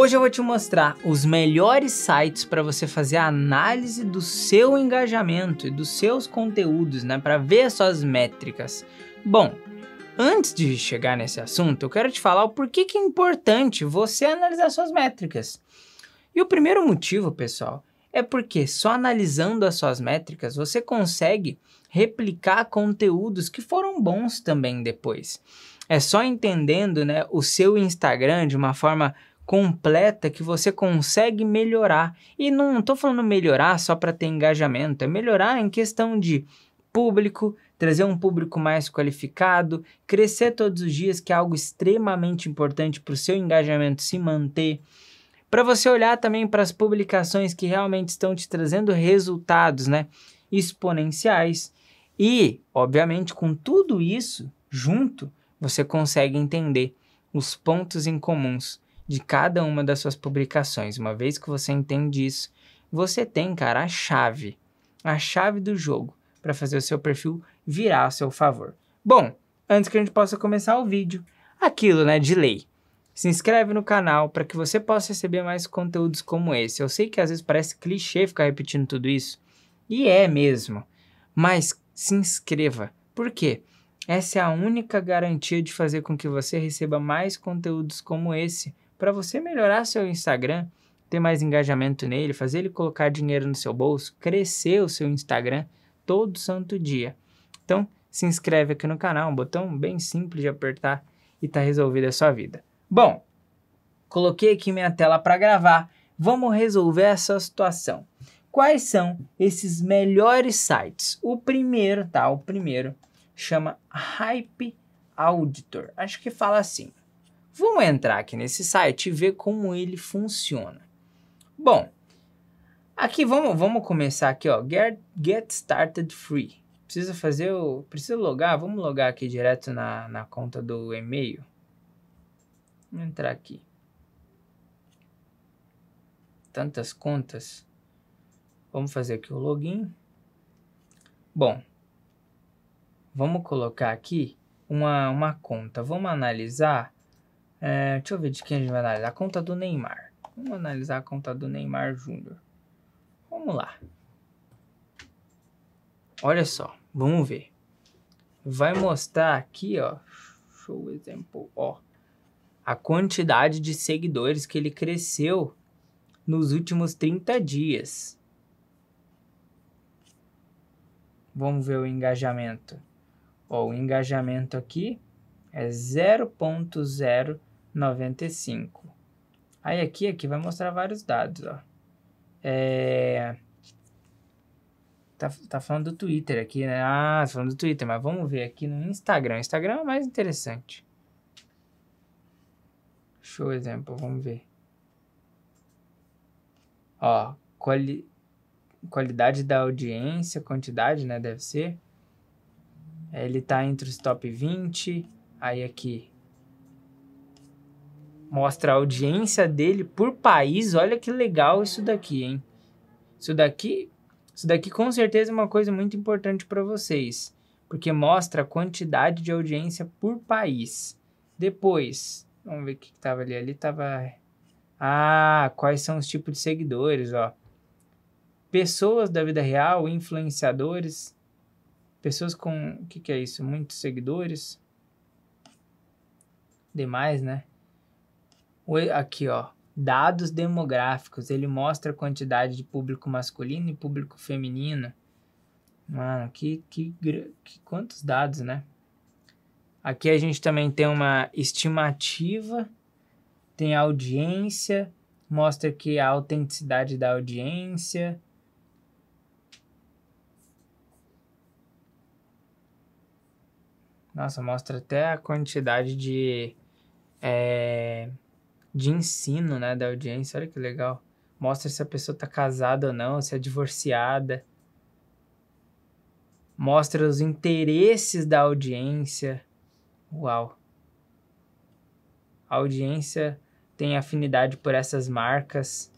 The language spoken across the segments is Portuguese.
Hoje eu vou te mostrar os melhores sites para você fazer a análise do seu engajamento e dos seus conteúdos, né, para ver as suas métricas. Bom, antes de chegar nesse assunto, eu quero te falar o porquê que é importante você analisar suas métricas. E o primeiro motivo, pessoal, é porque só analisando as suas métricas você consegue replicar conteúdos que foram bons também depois. É só entendendo né, o seu Instagram de uma forma completa que você consegue melhorar. E não estou falando melhorar só para ter engajamento, é melhorar em questão de público, trazer um público mais qualificado, crescer todos os dias, que é algo extremamente importante para o seu engajamento se manter. Para você olhar também para as publicações que realmente estão te trazendo resultados né, exponenciais. E, obviamente, com tudo isso junto, você consegue entender os pontos em comuns de cada uma das suas publicações. Uma vez que você entende isso, você tem, cara, a chave, a chave do jogo para fazer o seu perfil virar a seu favor. Bom, antes que a gente possa começar o vídeo, aquilo, né, de lei. Se inscreve no canal para que você possa receber mais conteúdos como esse. Eu sei que às vezes parece clichê ficar repetindo tudo isso, e é mesmo. Mas se inscreva. Por quê? Essa é a única garantia de fazer com que você receba mais conteúdos como esse para você melhorar seu Instagram, ter mais engajamento nele, fazer ele colocar dinheiro no seu bolso, crescer o seu Instagram todo santo dia. Então, se inscreve aqui no canal, um botão bem simples de apertar e tá resolvida a sua vida. Bom, coloquei aqui minha tela para gravar. Vamos resolver essa situação. Quais são esses melhores sites? O primeiro, tá? O primeiro chama Hype Auditor. Acho que fala assim. Vamos entrar aqui nesse site e ver como ele funciona. Bom, aqui vamos, vamos começar aqui, ó, get, get started free. Precisa fazer o, precisa logar, vamos logar aqui direto na, na conta do e-mail. Vamos entrar aqui. Tantas contas. Vamos fazer aqui o login. Bom, vamos colocar aqui uma, uma conta. Vamos analisar é, deixa eu ver de quem a gente vai analisar. A conta do Neymar. Vamos analisar a conta do Neymar Júnior. Vamos lá. Olha só, vamos ver. Vai mostrar aqui, ó. Show exemplo, ó. A quantidade de seguidores que ele cresceu nos últimos 30 dias. Vamos ver o engajamento. Ó, o engajamento aqui é 0.0 95. Aí aqui, aqui vai mostrar vários dados, ó. É... Tá, tá falando do Twitter aqui, né? Ah, tá falando do Twitter, mas vamos ver aqui no Instagram. Instagram é mais interessante. Show exemplo, vamos ver. Ó, quali... qualidade da audiência, quantidade, né? Deve ser. Ele tá entre os top 20. Aí aqui, Mostra a audiência dele por país. Olha que legal isso daqui, hein? Isso daqui, isso daqui com certeza é uma coisa muito importante para vocês, porque mostra a quantidade de audiência por país. Depois, vamos ver o que estava ali. Ali estava. Ah, quais são os tipos de seguidores, ó. Pessoas da vida real, influenciadores, pessoas com. O que, que é isso? Muitos seguidores. Demais, né? aqui, ó, dados demográficos, ele mostra a quantidade de público masculino e público feminino. Mano, que, que, que quantos dados, né? Aqui a gente também tem uma estimativa, tem audiência, mostra que a autenticidade da audiência. Nossa, mostra até a quantidade de é, de ensino, né, da audiência. Olha que legal. Mostra se a pessoa tá casada ou não, se é divorciada. Mostra os interesses da audiência. Uau. A audiência tem afinidade por essas marcas.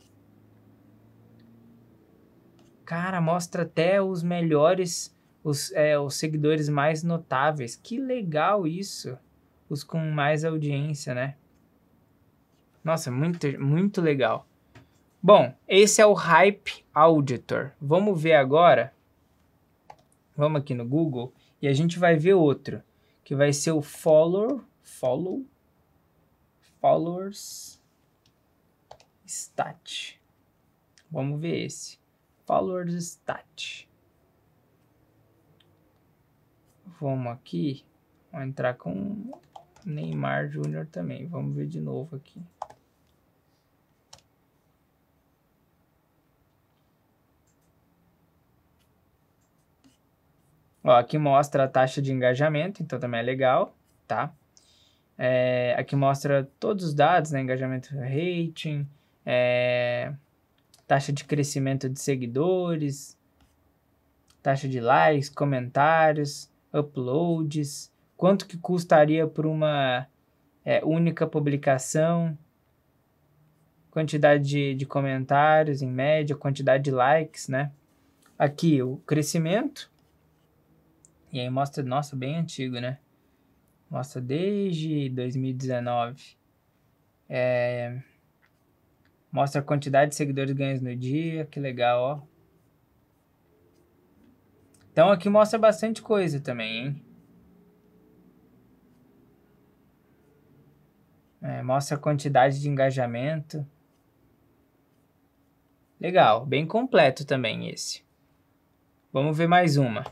Cara, mostra até os melhores, os, é, os seguidores mais notáveis. Que legal isso! Os com mais audiência, né? Nossa, é muito, muito legal. Bom, esse é o Hype Auditor. Vamos ver agora. Vamos aqui no Google e a gente vai ver outro, que vai ser o Follow, Follow, Followers Stat. Vamos ver esse. Followers Stat. Vamos aqui, vou entrar com Neymar Júnior também. Vamos ver de novo aqui. Ó, aqui mostra a taxa de engajamento, então também é legal, tá? É, aqui mostra todos os dados, né? Engajamento rating, é, taxa de crescimento de seguidores, taxa de likes, comentários, uploads, Quanto que custaria por uma é, única publicação? Quantidade de, de comentários em média, quantidade de likes, né? Aqui o crescimento. E aí mostra, nossa, bem antigo, né? Mostra desde 2019. É, mostra a quantidade de seguidores ganhos no dia, que legal, ó. Então aqui mostra bastante coisa também, hein? Mostra a quantidade de engajamento. Legal, bem completo também esse. Vamos ver mais uma.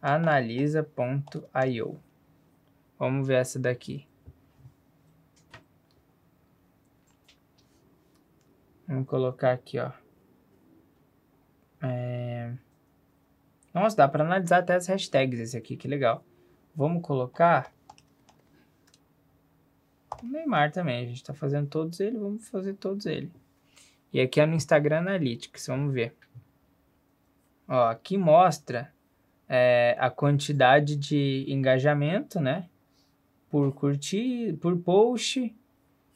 Analisa.io. Vamos ver essa daqui. Vamos colocar aqui, ó. É... Nossa, dá para analisar até as hashtags esse aqui, que legal. Vamos colocar o Neymar também. A gente está fazendo todos ele, vamos fazer todos ele. E aqui é no Instagram Analytics, vamos ver. Ó, aqui mostra é, a quantidade de engajamento, né? Por curtir, por post.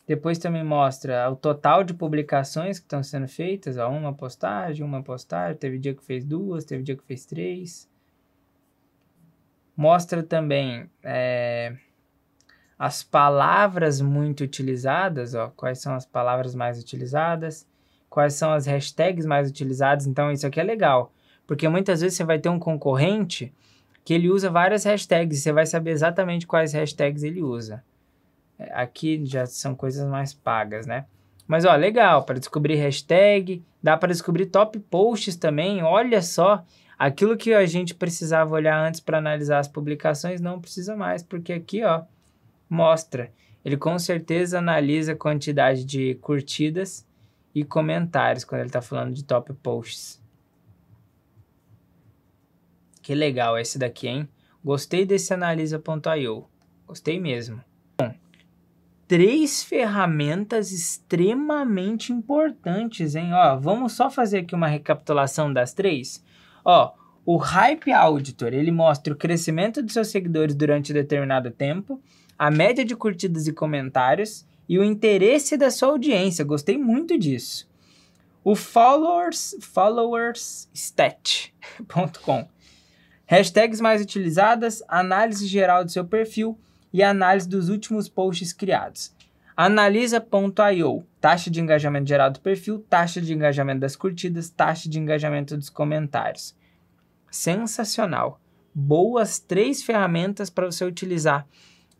Depois também mostra o total de publicações que estão sendo feitas, ó, uma postagem, uma postagem, teve dia que fez duas, teve dia que fez três mostra também é, as palavras muito utilizadas, ó, quais são as palavras mais utilizadas, quais são as hashtags mais utilizadas. Então, isso aqui é legal, porque muitas vezes você vai ter um concorrente que ele usa várias hashtags e você vai saber exatamente quais hashtags ele usa. É, aqui já são coisas mais pagas, né? Mas ó, legal, para descobrir hashtag, dá para descobrir top posts também. Olha só, Aquilo que a gente precisava olhar antes para analisar as publicações não precisa mais, porque aqui, ó, mostra. Ele com certeza analisa a quantidade de curtidas e comentários quando ele está falando de top posts. Que legal esse daqui, hein? Gostei desse analisa.io. Gostei mesmo. Bom, três ferramentas extremamente importantes, hein? Ó, vamos só fazer aqui uma recapitulação das três. Ó, o Hype Auditor, ele mostra o crescimento dos seus seguidores durante determinado tempo, a média de curtidas e comentários e o interesse da sua audiência. Gostei muito disso. O followers, followersstat.com. Hashtags mais utilizadas, análise geral do seu perfil e análise dos últimos posts criados. Analisa.io, taxa de engajamento gerado do perfil, taxa de engajamento das curtidas, taxa de engajamento dos comentários. Sensacional! Boas três ferramentas para você utilizar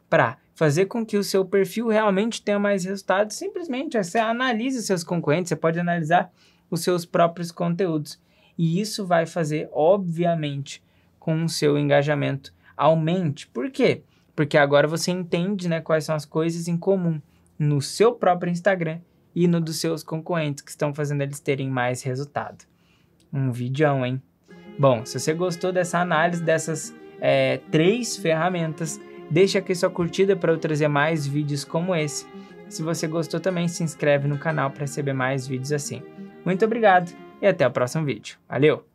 para fazer com que o seu perfil realmente tenha mais resultados. Simplesmente você analisa seus concorrentes, você pode analisar os seus próprios conteúdos. E isso vai fazer, obviamente, com o seu engajamento aumente. Por quê? Porque agora você entende né, quais são as coisas em comum no seu próprio Instagram e no dos seus concorrentes que estão fazendo eles terem mais resultado. Um vídeo, hein? Bom, se você gostou dessa análise dessas é, três ferramentas, deixa aqui sua curtida para eu trazer mais vídeos como esse. Se você gostou também, se inscreve no canal para receber mais vídeos assim. Muito obrigado e até o próximo vídeo. Valeu!